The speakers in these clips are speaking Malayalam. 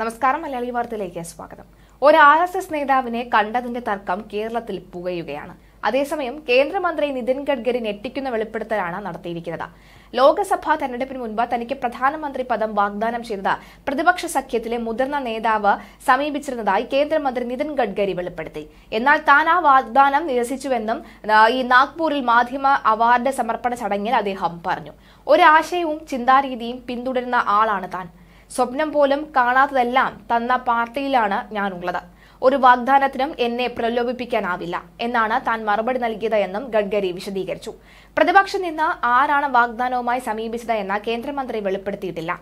നമസ്കാരം മലയാളി വാർത്തയിലേക്ക് സ്വാഗതം ഒരു ആർ എസ് എസ് നേതാവിനെ കണ്ടതിന്റെ തർക്കം കേരളത്തിൽ പുകയുകയാണ് അതേസമയം കേന്ദ്രമന്ത്രി നിതിൻ ഗഡ്കരി ഞെട്ടിക്കുന്ന വെളിപ്പെടുത്തലാണ് നടത്തിയിരിക്കുന്നത് ലോക്സഭാ തെരഞ്ഞെടുപ്പിന് മുൻപ് തനിക്ക് പ്രധാനമന്ത്രി പദം വാഗ്ദാനം ചെയ്തത് പ്രതിപക്ഷ സഖ്യത്തിലെ മുതിർന്ന നേതാവ് സമീപിച്ചിരുന്നതായി കേന്ദ്രമന്ത്രി നിതിൻ ഗഡ്കരി വെളിപ്പെടുത്തി എന്നാൽ താൻ ആ വാഗ്ദാനം നിരസിച്ചുവെന്നും ഈ നാഗ്പൂരിൽ മാധ്യമ അവാർഡ് സമർപ്പണ ചടങ്ങിൽ അദ്ദേഹം പറഞ്ഞു ഒരാശയവും ചിന്താരീതിയും പിന്തുടരുന്ന ആളാണ് താൻ സ്വപ്നം പോലും കാണാത്തതെല്ലാം തന്ന പാർട്ടിയിലാണ് ഞാനുള്ളത് ഒരു വാഗ്ദാനത്തിനും എന്നെ പ്രലോഭിപ്പിക്കാനാവില്ല എന്നാണ് താൻ മറുപടി നൽകിയത് എന്നും ഗഡ്കരി വിശദീകരിച്ചു പ്രതിപക്ഷം നിന്ന് ആരാണ് വാഗ്ദാനവുമായി സമീപിച്ചത് എന്ന് കേന്ദ്രമന്ത്രി വെളിപ്പെടുത്തിയിട്ടില്ല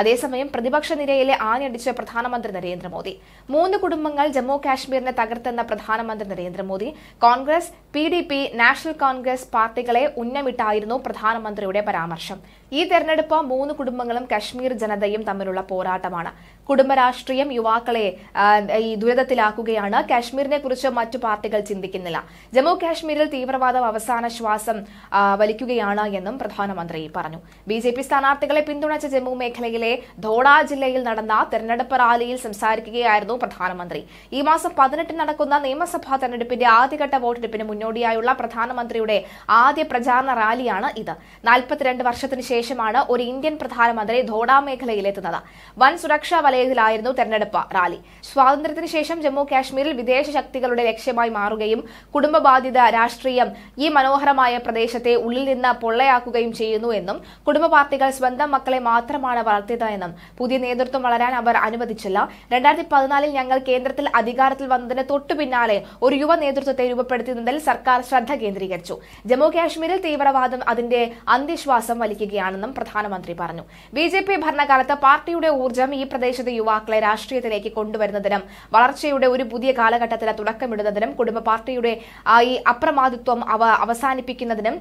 അതേസമയം പ്രതിപക്ഷ നിരയിലെ ആഞ്ഞടിച്ച് പ്രധാനമന്ത്രി നരേന്ദ്രമോദി മൂന്ന് കുടുംബങ്ങൾ ജമ്മു കാശ്മീരിനെ തകർത്തെന്ന പ്രധാനമന്ത്രി Narendra Modi Congress P D P National Congress പാർട്ടികളെ ഉന്നമിട്ടായിരുന്നു പ്രധാനമന്ത്രിയുടെ പരാമർശം ഈ തെരഞ്ഞെടുപ്പ് മൂന്ന് കുടുംബങ്ങളും കശ്മീർ ജനതയും തമ്മിലുള്ള പോരാട്ടമാണ് കുടുംബരാഷ്ട്രീയം യുവാക്കളെ ഈ ദുരിതത്തിലാക്കുകയാണ് കാശ്മീരിനെ കുറിച്ച് മറ്റു പാർട്ടികൾ ചിന്തിക്കുന്നില്ല ജമ്മു കാശ്മീരിൽ തീവ്രവാദം അവസാന ശ്വാസം വലിക്കുകയാണ് എന്നും പ്രധാനമന്ത്രി പറഞ്ഞു ബി ജെ പി സ്ഥാനാർത്ഥികളെ പിന്തുണച്ച ജമ്മു മേഖലയിലെ കേരളത്തിലെ ധോഡ ജില്ലയിൽ നടന്ന തെരഞ്ഞെടുപ്പ് റാലിയിൽ സംസാരിക്കുകയായിരുന്നു പ്രധാനമന്ത്രി ഈ മാസം പതിനെട്ടിന് നടക്കുന്ന നിയമസഭാ തെരഞ്ഞെടുപ്പിന്റെ ആദ്യഘട്ട വോട്ടെടുപ്പിന് മുന്നോടിയായുള്ള പ്രധാനമന്ത്രിയുടെ ആദ്യ പ്രചാരണ റാലിയാണ് ഇത് നാൽപ്പത്തിരണ്ട് വർഷത്തിന് ശേഷമാണ് ഒരു ഇന്ത്യൻ പ്രധാനമന്ത്രി ധോഡ മേഖലയിലെത്തുന്നത് വൻ സുരക്ഷാ വലയത്തിലായിരുന്നു തെരഞ്ഞെടുപ്പ് റാലി സ്വാതന്ത്ര്യത്തിന് ശേഷം ജമ്മു കാശ്മീരിൽ വിദേശ ശക്തികളുടെ ലക്ഷ്യമായി മാറുകയും കുടുംബബാധിത രാഷ്ട്രീയം ഈ മനോഹരമായ പ്രദേശത്തെ ഉള്ളിൽ നിന്ന് പൊള്ളയാക്കുകയും ചെയ്യുന്നു എന്നും കുടുംബ പാർട്ടികൾ സ്വന്തം മക്കളെ മാത്രമാണ് വളർത്തി നടത്തിയതെന്നും പുതിയ നേതൃത്വം വളരാൻ അവർ അനുവദിച്ചില്ല രണ്ടായിരത്തി പതിനാലിൽ ഞങ്ങൾ കേന്ദ്രത്തിൽ അധികാരത്തിൽ വന്നതിന് തൊട്ടു പിന്നാലെ ഒരു യുവ നേതൃത്വത്തെ രൂപപ്പെടുത്തുന്നതിൽ സർക്കാർ ശ്രദ്ധ കേന്ദ്രീകരിച്ചു ജമ്മു കാശ്മീരിൽ തീവ്രവാദം അതിന്റെ അന്ത്യശ്വാസം വലിക്കുകയാണെന്നും പ്രധാനമന്ത്രി പറഞ്ഞു ബി ജെ പി ഭരണകാലത്ത് പാർട്ടിയുടെ ഊർജ്ജം ഈ പ്രദേശത്തെ യുവാക്കളെ രാഷ്ട്രീയത്തിലേക്ക് കൊണ്ടുവരുന്നതിനും വളർച്ചയുടെ ഒരു പുതിയ കാലഘട്ടത്തിന് തുടക്കമിടുന്നതിനും കുടുംബ പാർട്ടിയുടെ ഈ അപ്രമാദിത്വം അവ അവസാനിപ്പിക്കുന്നതിനും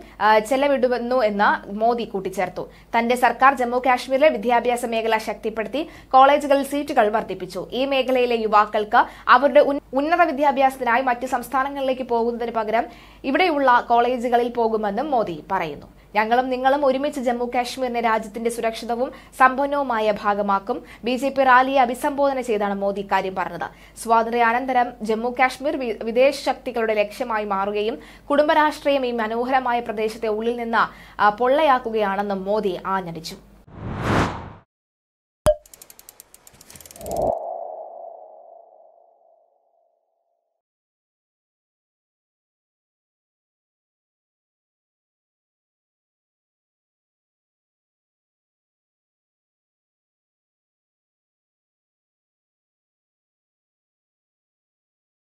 ചെലവിടുന്നു എന്ന് മോദി കൂട്ടിച്ചേർത്തു തന്റെ സർക്കാർ ജമ്മു കാശ്മീരിലെ വിദ്യാഭ്യാസ വിദ്യാഭ്യാസ മേഖല ശക്തിപ്പെടുത്തി കോളേജുകളിൽ സീറ്റുകൾ വർദ്ധിപ്പിച്ചു ഈ മേഖലയിലെ യുവാക്കൾക്ക് അവരുടെ ഉന്നത വിദ്യാഭ്യാസത്തിനായി മറ്റ് സംസ്ഥാനങ്ങളിലേക്ക് പോകുന്നതിന് പകരം ഇവിടെയുള്ള കോളേജുകളിൽ പോകുമെന്നും മോദി പറയുന്നു ഞങ്ങളും നിങ്ങളും ഒരുമിച്ച് ജമ്മു കാശ്മീരിനെ രാജ്യത്തിന്റെ സുരക്ഷിതവും സമ്പന്നവുമായ ഭാഗമാക്കും ബി ജെ പി റാലിയെ അഭിസംബോധന ചെയ്താണ് മോദി ഇക്കാര്യം പറഞ്ഞത് സ്വാതന്ത്ര്യാനന്തരം ജമ്മു കാശ്മീർ വിദേശ ശക്തികളുടെ ലക്ഷ്യമായി മാറുകയും കുടുംബരാഷ്ട്രീയം ഈ മനോഹരമായ പ്രദേശത്തെ ഉള്ളിൽ നിന്ന് പൊള്ളയാക്കുകയാണെന്നും മോദി ആഞ്ഞടിച്ചു